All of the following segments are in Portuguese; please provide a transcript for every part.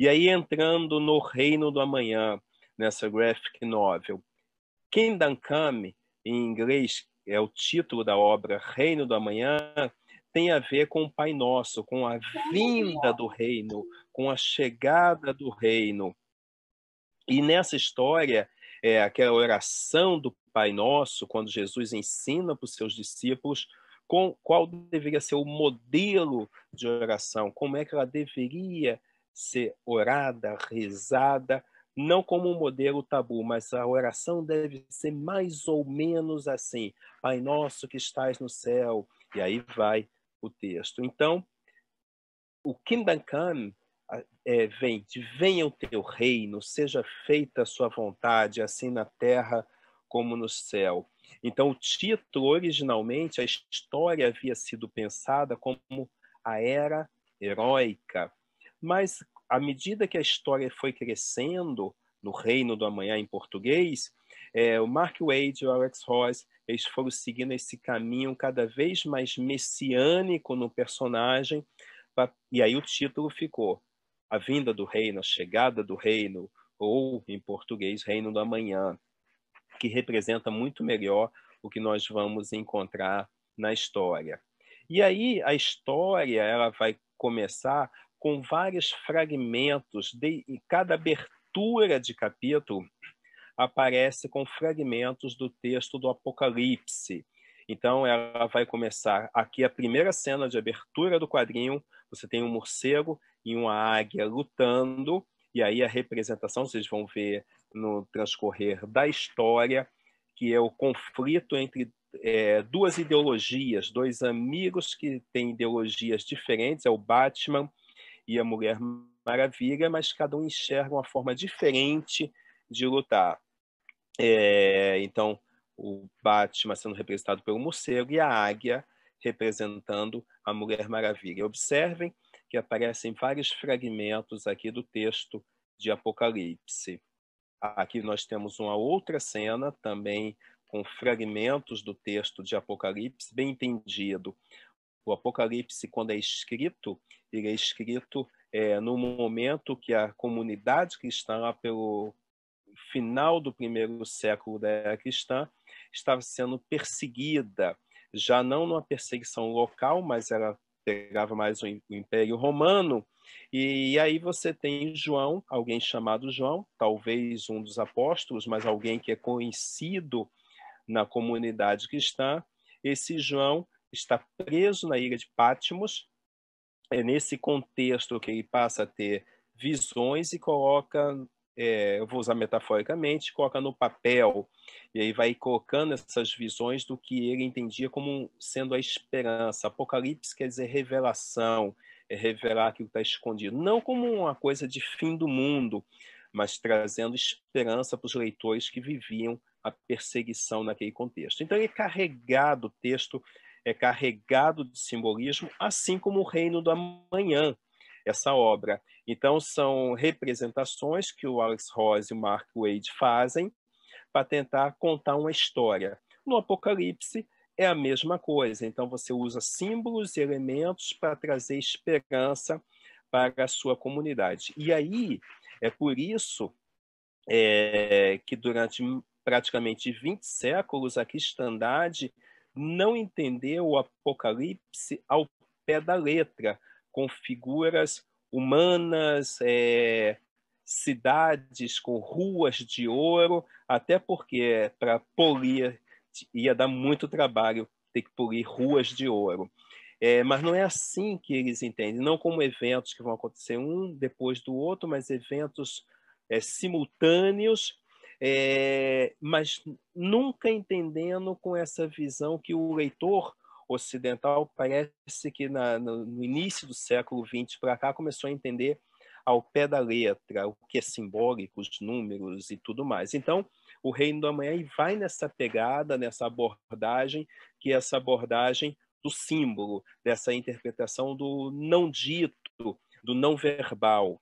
E aí, entrando no Reino do Amanhã, nessa graphic novel, Kingdom Come, em inglês, é o título da obra Reino do Amanhã, tem a ver com o Pai Nosso, com a vinda do reino, com a chegada do reino. E nessa história, é aquela oração do Pai Nosso, quando Jesus ensina para os seus discípulos com qual deveria ser o modelo de oração, como é que ela deveria ser orada, rezada, não como um modelo tabu, mas a oração deve ser mais ou menos assim: Pai nosso que estás no céu. E aí vai o texto. Então, o Kim Come é, vem de venha o teu reino, seja feita a sua vontade, assim na terra como no céu. Então, o título, originalmente, a história havia sido pensada como a era heróica. Mas à medida que a história foi crescendo no Reino do Amanhã em português, é, o Mark Wade e o Alex Ross eles foram seguindo esse caminho cada vez mais messiânico no personagem, pra, e aí o título ficou A Vinda do Reino, A Chegada do Reino, ou em português, Reino do Amanhã, que representa muito melhor o que nós vamos encontrar na história. E aí a história ela vai começar com vários fragmentos, de, e cada abertura de capítulo aparece com fragmentos do texto do Apocalipse. Então, ela vai começar aqui a primeira cena de abertura do quadrinho. Você tem um morcego e uma águia lutando, e aí a representação, vocês vão ver no transcorrer da história, que é o conflito entre é, duas ideologias, dois amigos que têm ideologias diferentes, é o Batman e a Mulher Maravilha, mas cada um enxerga uma forma diferente de lutar. É, então, o Batman sendo representado pelo morcego e a águia representando a Mulher Maravilha. Observem que aparecem vários fragmentos aqui do texto de Apocalipse. Aqui nós temos uma outra cena também com fragmentos do texto de Apocalipse, bem entendido o Apocalipse, quando é escrito, ele é escrito é, no momento que a comunidade cristã, lá pelo final do primeiro século da era cristã, estava sendo perseguida, já não numa perseguição local, mas ela pegava mais o Império Romano. E aí você tem João, alguém chamado João, talvez um dos apóstolos, mas alguém que é conhecido na comunidade cristã. Esse João está preso na ilha de Patmos. É nesse contexto que ele passa a ter visões e coloca, é, eu vou usar metaforicamente, coloca no papel. E aí vai colocando essas visões do que ele entendia como sendo a esperança. Apocalipse quer dizer revelação, é revelar aquilo que está escondido. Não como uma coisa de fim do mundo, mas trazendo esperança para os leitores que viviam a perseguição naquele contexto. Então, ele é carregado o texto é carregado de simbolismo, assim como o Reino do Amanhã, essa obra. Então, são representações que o Alex Ross e o Mark Wade fazem para tentar contar uma história. No Apocalipse, é a mesma coisa. Então, você usa símbolos e elementos para trazer esperança para a sua comunidade. E aí, é por isso é, que durante praticamente 20 séculos a cristandade não entendeu o Apocalipse ao pé da letra, com figuras humanas, é, cidades com ruas de ouro, até porque para polir ia dar muito trabalho ter que polir ruas de ouro. É, mas não é assim que eles entendem, não como eventos que vão acontecer um depois do outro, mas eventos é, simultâneos é, mas nunca entendendo com essa visão que o leitor ocidental parece que na, no, início do século XX para cá começou a entender ao pé da letra o que é simbólico, os números e tudo mais. Então, o Reino do Amanhã vai nessa pegada, nessa abordagem, que é essa abordagem do símbolo, dessa interpretação do não dito, do não verbal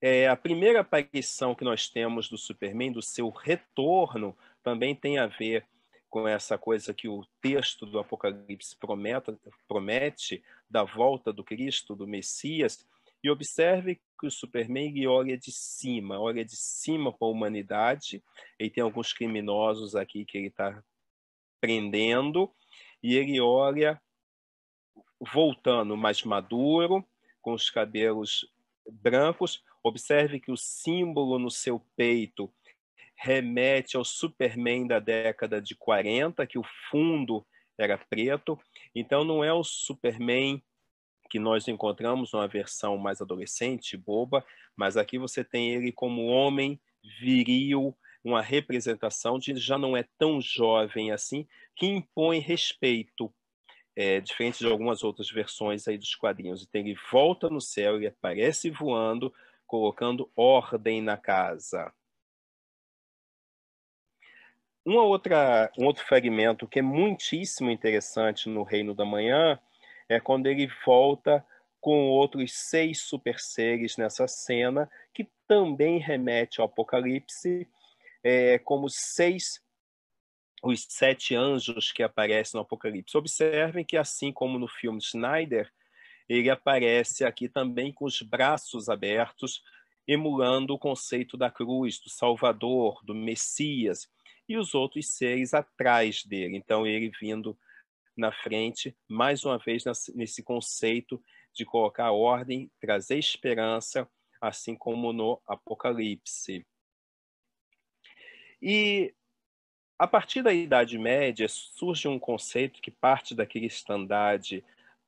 é, a primeira aparição que nós temos do Superman, do seu retorno, também tem a ver com essa coisa que o texto do Apocalipse prometa, promete, da volta do Cristo, do Messias, e observe que o Superman olha de cima, olha de cima para a humanidade, ele tem alguns criminosos aqui que ele está prendendo, e ele olha voltando mais maduro, com os cabelos brancos, Observe que o símbolo no seu peito remete ao Superman da década de 40, que o fundo era preto. Então não é o Superman que nós encontramos numa versão mais adolescente, boba, mas aqui você tem ele como homem viril, uma representação de já não é tão jovem assim, que impõe respeito, é, diferente de algumas outras versões aí dos quadrinhos. Então ele volta no céu, ele aparece voando, colocando ordem na casa. Uma outra, um outro fragmento que é muitíssimo interessante no Reino da Manhã é quando ele volta com outros seis super seres nessa cena, que também remete ao Apocalipse, é, como seis os sete anjos que aparecem no Apocalipse. Observem que, assim como no filme Snyder, ele aparece aqui também com os braços abertos, emulando o conceito da cruz, do Salvador, do Messias e os outros seres atrás dele. Então, ele vindo na frente, mais uma vez nesse conceito de colocar ordem, trazer esperança, assim como no Apocalipse. E a partir da Idade Média surge um conceito que parte da cristandade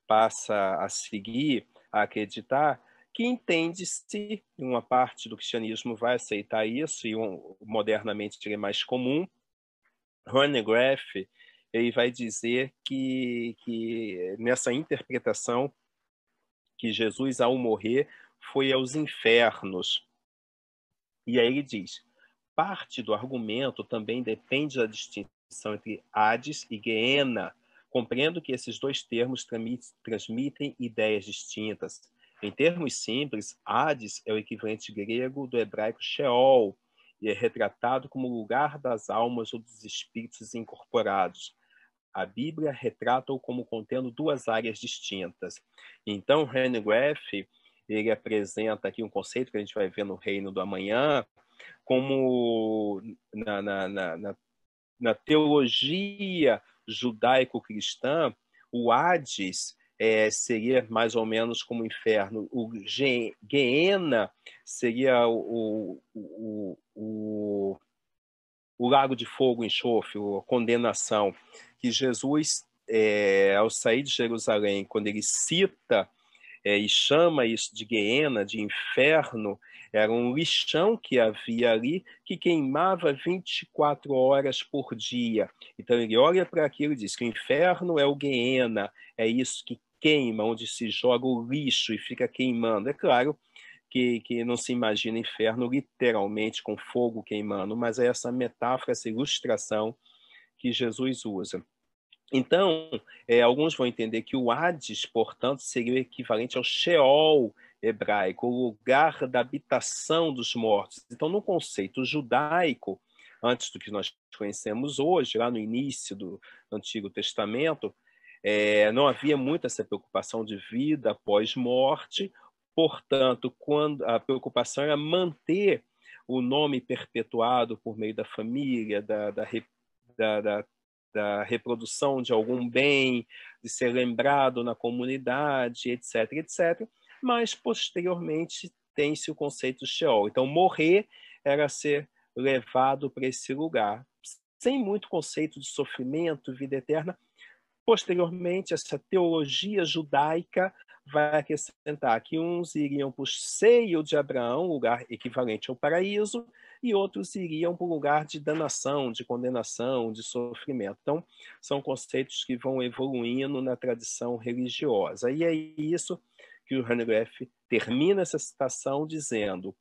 passa a seguir, a acreditar, que entende-se, uma parte do cristianismo vai aceitar isso, e um, modernamente ele é mais comum. Hornegraph, ele vai dizer que, que nessa interpretação que Jesus, ao morrer, foi aos infernos. E aí ele diz: parte do argumento também depende da distinção entre Hades e Guiena, Compreendo que esses dois termos transmitem ideias distintas. Em termos simples, Hades é o equivalente grego do hebraico Sheol e é retratado como lugar das almas ou dos espíritos incorporados. A Bíblia retrata-o como contendo duas áreas distintas. Então, Renegreff, ele apresenta aqui um conceito que a gente vai ver no Reino do Amanhã, como na, na, na, na, na teologia judaico-cristã, o Hades é, seria mais ou menos como o inferno, o Geena seria o, o, o, o, lago de fogo, enxofre, a condenação, que Jesus, é, ao sair de Jerusalém, quando ele cita é, e chama isso de Geena, de inferno, era um lixão que havia ali que queimava 24 horas por dia. Então ele olha para aquilo e diz que o inferno é o Guiena, é isso que queima, onde se joga o lixo e fica queimando. É claro que, que não se imagina inferno literalmente com fogo queimando, mas é essa metáfora, essa ilustração que Jesus usa. Então, é, alguns vão entender que o Hades, portanto, seria o equivalente ao Sheol hebraico, o lugar da habitação dos mortos. Então, no conceito judaico, antes do que nós conhecemos hoje, lá no início do Antigo Testamento, é, não havia muito essa preocupação de vida após morte, portanto, quando a preocupação era manter o nome perpetuado por meio da família, da, da, da, da da reprodução de algum bem, de ser lembrado na comunidade, etc, etc. Mas, posteriormente, tem-se o conceito de Sheol. Então, morrer era ser levado para esse lugar, sem muito conceito de sofrimento, vida eterna. Posteriormente, essa teologia judaica vai acrescentar que uns iriam para o seio de Abraão, lugar equivalente ao paraíso, e outros iriam para o lugar de danação, de condenação, de sofrimento. Então, são conceitos que vão evoluindo na tradição religiosa. E é isso que o Hanegraaff termina essa citação dizendo: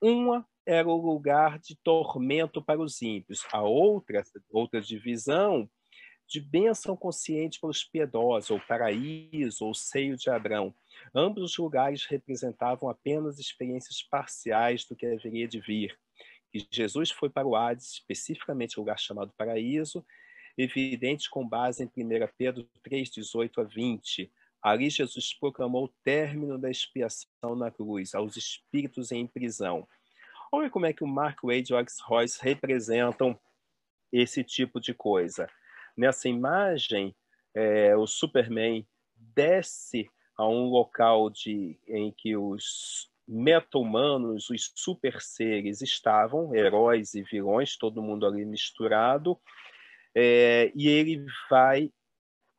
uma era o lugar de tormento para os ímpios, a outra, outra divisão de bênção consciente para os piedosos, ou paraíso, ou seio de Abrão. Ambos os lugares representavam apenas experiências parciais do que haveria de vir que Jesus foi para o Hades, especificamente o lugar chamado paraíso, evidente com base em 1 Pedro 3, 18 a 20. Ali Jesus proclamou o término da expiação na cruz, aos espíritos em prisão. Olha como é que o Mark Wade e o Alex Royce representam esse tipo de coisa. Nessa imagem, é, o Superman desce a um local de, em que os meta-humanos, os super-seres estavam, heróis e vilões, todo mundo ali misturado, é, e ele vai,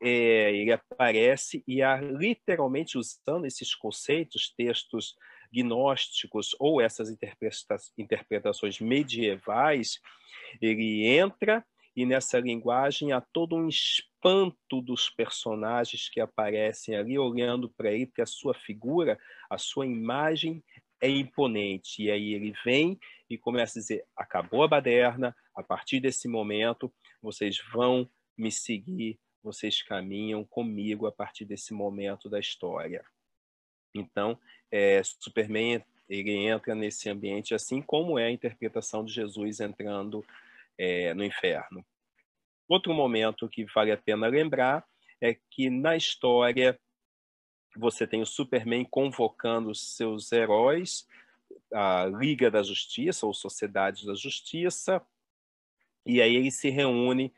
é, ele aparece e há, literalmente usando esses conceitos, textos gnósticos ou essas interpreta interpretações medievais, ele entra e nessa linguagem há todo um espírito espanto dos personagens que aparecem ali, olhando para ele, porque a sua figura, a sua imagem é imponente. E aí ele vem e começa a dizer: acabou a baderna, a partir desse momento vocês vão me seguir, vocês caminham comigo a partir desse momento da história. Então, é, Superman ele entra nesse ambiente, assim como é a interpretação de Jesus entrando é, no inferno. Outro momento que vale a pena lembrar é que na história você tem o Superman convocando seus heróis, a Liga da Justiça ou Sociedade da Justiça, e aí ele se reúne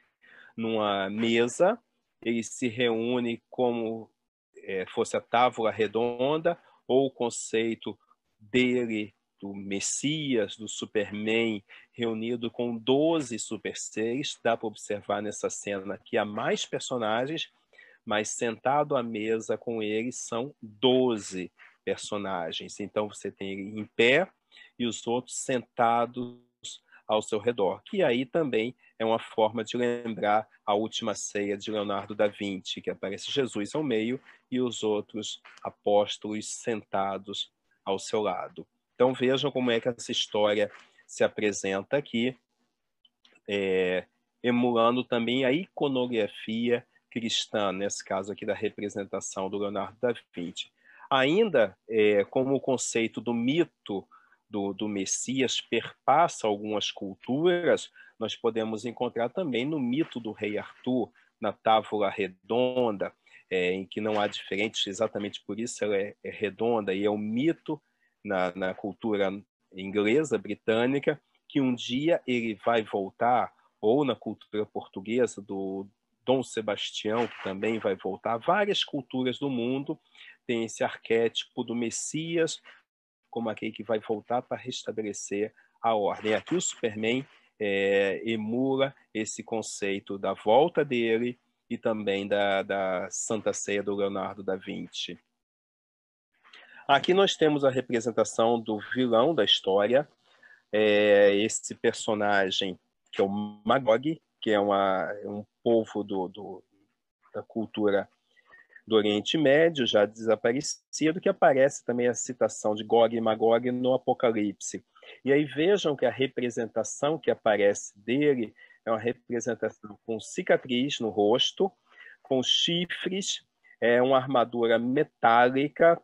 numa mesa, ele se reúne como é, fosse a tábua redonda ou o conceito dele do Messias, do Superman, reunido com 12 Super 6. Dá para observar nessa cena que há mais personagens, mas sentado à mesa com eles são 12 personagens. Então você tem ele em pé e os outros sentados ao seu redor, que aí também é uma forma de lembrar a última ceia de Leonardo da Vinci, que aparece Jesus ao meio e os outros apóstolos sentados ao seu lado. Então vejam como é que essa história se apresenta aqui, é, emulando também a iconografia cristã, nesse caso aqui da representação do Leonardo da Vinci. Ainda é, como o conceito do mito do, do Messias perpassa algumas culturas, nós podemos encontrar também no mito do rei Arthur, na Távola Redonda, é, em que não há diferentes, exatamente por isso ela é, é redonda, e é o mito na, na cultura inglesa, britânica, que um dia ele vai voltar, ou na cultura portuguesa do Dom Sebastião, que também vai voltar, várias culturas do mundo têm esse arquétipo do Messias como aquele que vai voltar para restabelecer a ordem. Aqui o Superman é, emula esse conceito da volta dele e também da, da Santa Ceia do Leonardo da Vinci. Aqui nós temos a representação do vilão da história, é esse personagem que é o Magog, que é uma, é um povo do, do, da cultura do Oriente Médio, já desaparecido, que aparece também a citação de Gog e Magog no Apocalipse. E aí vejam que a representação que aparece dele é uma representação com cicatriz no rosto, com chifres, é uma armadura metálica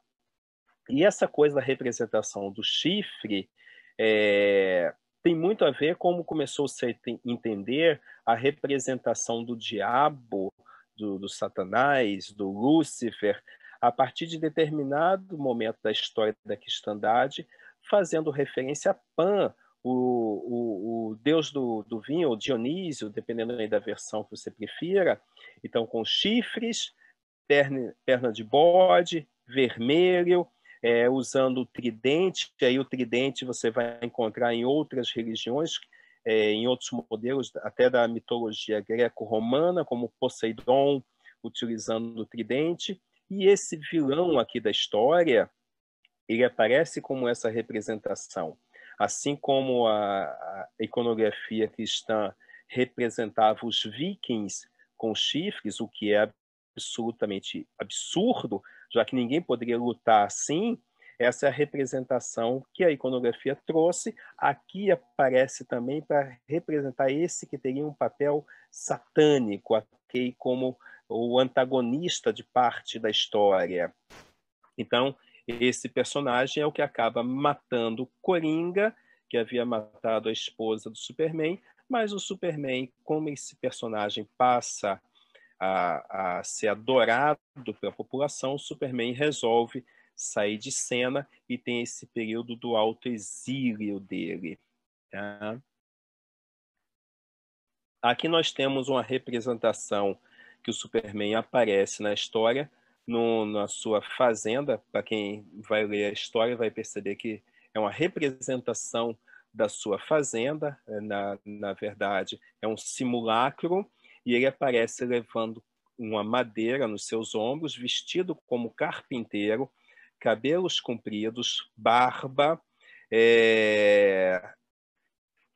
e essa coisa da representação do chifre é, tem muito a ver como começou -se a entender a representação do diabo, do, do Satanás, do Lúcifer, a partir de determinado momento da história da cristandade, fazendo referência a Pan, o, o, o, deus do, do vinho, o Dionísio, dependendo da versão que você prefira, então com chifres, perna, perna de bode, vermelho, é, usando o tridente, aí o tridente você vai encontrar em outras religiões, é, em outros modelos, até da mitologia greco-romana, como Poseidon, utilizando o tridente. E esse vilão aqui da história, ele aparece como essa representação. Assim como a, a iconografia cristã representava os vikings com chifres, o que é absolutamente absurdo, já que ninguém poderia lutar assim, essa é a representação que a iconografia trouxe. Aqui aparece também para representar esse que teria um papel satânico, aqui como o antagonista de parte da história. Então, esse personagem é o que acaba matando Coringa, que havia matado a esposa do Superman, mas o Superman, como esse personagem passa a, a ser adorado pela população, o Superman resolve sair de cena e tem esse período do autoexílio dele. Tá? Aqui nós temos uma representação que o Superman aparece na história, no, na sua fazenda. Para quem vai ler a história, vai perceber que é uma representação da sua fazenda, é, na, na verdade, é um simulacro e ele aparece levando uma madeira nos seus ombros, vestido como carpinteiro, cabelos compridos, barba, é...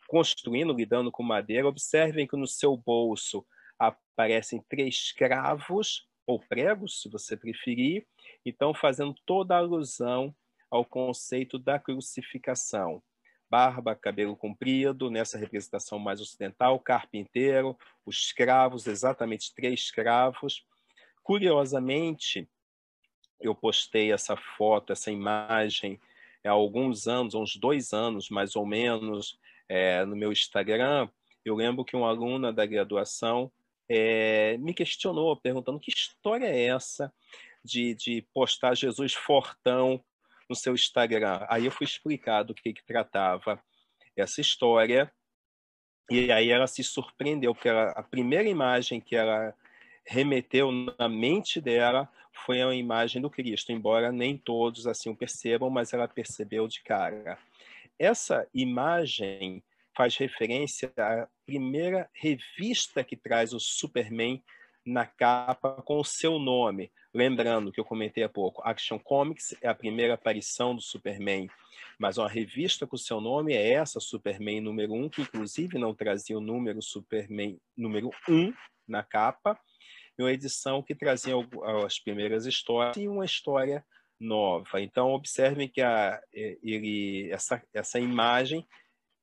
construindo, lidando com madeira. Observem que no seu bolso aparecem três cravos ou pregos, se você preferir, então fazendo toda a alusão ao conceito da crucificação barba, cabelo comprido, nessa representação mais ocidental, carpinteiro, os escravos, exatamente três escravos. Curiosamente, eu postei essa foto, essa imagem, há alguns anos, uns dois anos mais ou menos, é, no meu Instagram. Eu lembro que uma aluna da graduação é, me questionou, perguntando que história é essa de, de postar Jesus fortão no seu Instagram. Aí eu fui explicado o que, que tratava essa história. E aí ela se surpreendeu, porque ela, a primeira imagem que ela remeteu na mente dela foi a imagem do Cristo, embora nem todos assim o percebam, mas ela percebeu de cara. Essa imagem faz referência à primeira revista que traz o Superman na capa com o seu nome. Lembrando que eu comentei há pouco, Action Comics é a primeira aparição do Superman, mas uma revista com o seu nome é essa, Superman número 1, que inclusive não trazia o número Superman número 1 na capa, e uma edição que trazia as primeiras histórias e uma história nova. Então, observem que a, eh, ele, essa, essa imagem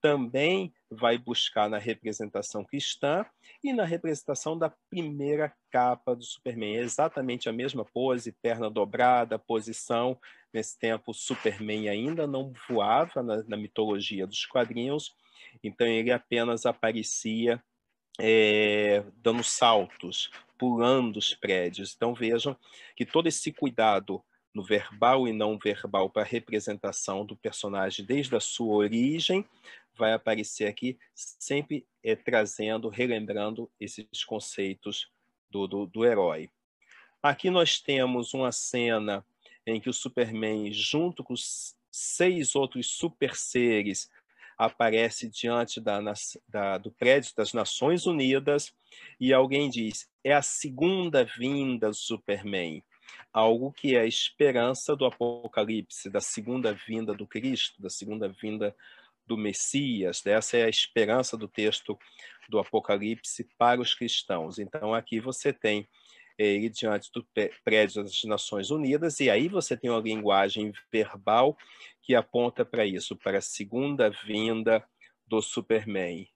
também vai buscar na representação cristã e na representação da primeira capa do Superman. É exatamente a mesma pose, perna dobrada, posição. Nesse tempo, o Superman ainda não voava na, na mitologia dos quadrinhos, então ele apenas aparecia é, dando saltos, pulando os prédios. Então vejam que todo esse cuidado no verbal e não verbal para a representação do personagem desde a sua origem vai aparecer aqui, sempre é, trazendo, relembrando esses conceitos do, do, do herói. Aqui nós temos uma cena em que o Superman, junto com os seis outros super seres, aparece diante da, da, do prédio das Nações Unidas e alguém diz: é a segunda vinda do Superman, algo que é a esperança do Apocalipse, da segunda vinda do Cristo, da segunda vinda do Messias. Né? Essa é a esperança do texto do Apocalipse para os cristãos. Então, aqui você tem é, ele diante do prédio das Nações Unidas, e aí você tem uma linguagem verbal que aponta para isso, para a segunda vinda do Superman.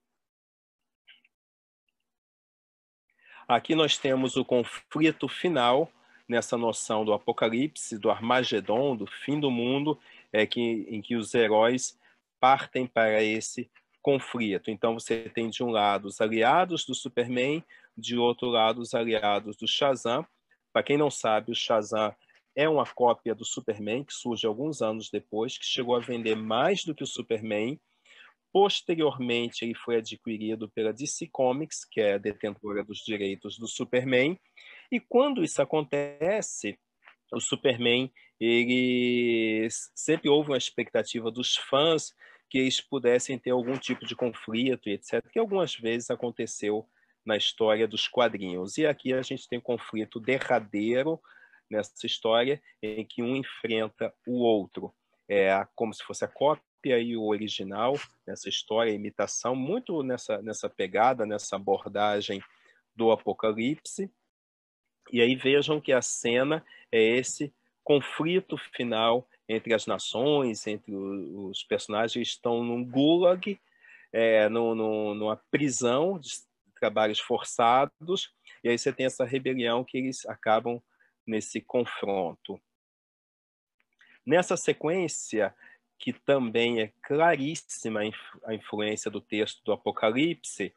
Aqui nós temos o conflito final nessa noção do Apocalipse, do Armagedon, do fim do mundo, é que, em que os heróis partem para esse conflito. Então você tem de um lado os aliados do Superman, de outro lado os aliados do Shazam. Para quem não sabe, o Shazam é uma cópia do Superman que surge alguns anos depois, que chegou a vender mais do que o Superman. Posteriormente, ele foi adquirido pela DC Comics, que é a detentora dos direitos do Superman. E quando isso acontece, o Superman, ele sempre houve uma expectativa dos fãs que eles pudessem ter algum tipo de conflito, etc., que algumas vezes aconteceu na história dos quadrinhos. E aqui a gente tem um conflito derradeiro nessa história em que um enfrenta o outro. É como se fosse a cópia e o original nessa história, a imitação, muito nessa, nessa pegada, nessa abordagem do Apocalipse. E aí vejam que a cena é esse conflito final entre as nações, entre os personagens, estão num gulag, é, no, no, numa prisão de trabalhos forçados, e aí você tem essa rebelião que eles acabam nesse confronto. Nessa sequência, que também é claríssima a influência do texto do Apocalipse,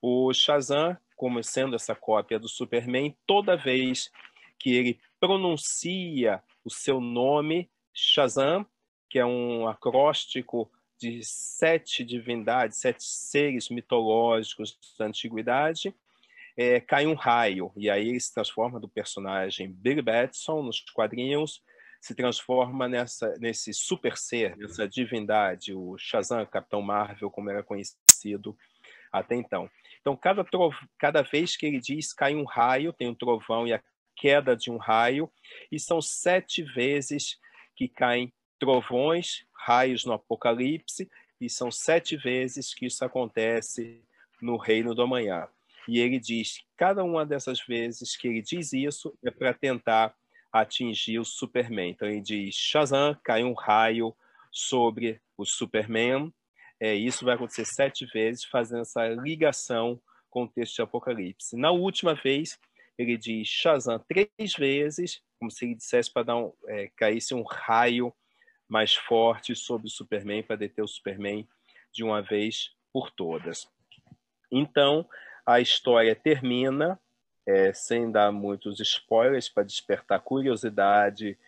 o Shazam, como sendo essa cópia do Superman, toda vez que ele pronuncia o seu nome, Shazam, que é um acróstico de sete divindades, sete seres mitológicos da antiguidade, é, cai um raio, e aí ele se transforma do personagem Billy Batson nos quadrinhos, se transforma nessa, nesse super ser, nessa divindade, o Shazam, Capitão Marvel, como era conhecido até então. Então, cada, cada vez que ele diz cai um raio, tem um trovão e a queda de um raio, e são sete vezes que caem trovões, raios no Apocalipse, e são sete vezes que isso acontece no reino do amanhã. E ele diz, cada uma dessas vezes que ele diz isso é para tentar atingir o Superman. Então ele diz, Shazam, cai um raio sobre o Superman. É, isso vai acontecer sete vezes, fazendo essa ligação com o texto de Apocalipse. Na última vez, ele diz Shazam três vezes como se ele dissesse para dar um, é, caísse um raio mais forte sobre o Superman para deter o Superman de uma vez por todas. Então a história termina é, sem dar muitos spoilers para despertar curiosidade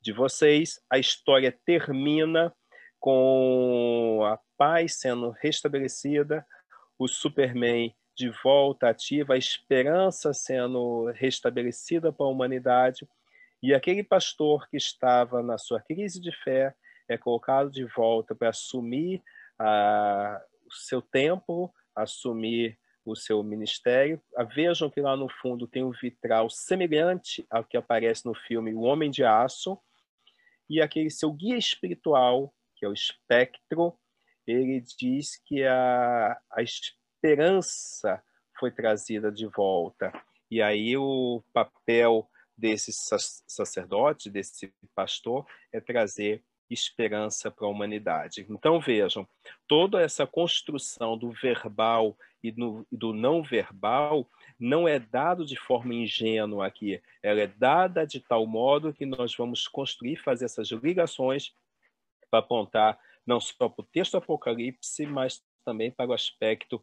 de vocês. A história termina com a paz sendo restabelecida, o Superman de volta ativa, a esperança sendo restabelecida para a humanidade e aquele pastor que estava na sua crise de fé é colocado de volta para assumir ah, o seu templo, assumir o seu ministério. Ah, vejam que lá no fundo tem um vitral semelhante ao que aparece no filme O Homem de Aço, e aquele seu guia espiritual, que é o espectro, ele diz que a, a esperança foi trazida de volta. E aí o papel desse sacerdote, desse pastor, é trazer esperança para a humanidade. Então vejam, toda essa construção do verbal e do, do não verbal não é dado de forma ingênua aqui, ela é dada de tal modo que nós vamos construir, fazer essas ligações para apontar não só para o texto do Apocalipse, mas também para o aspecto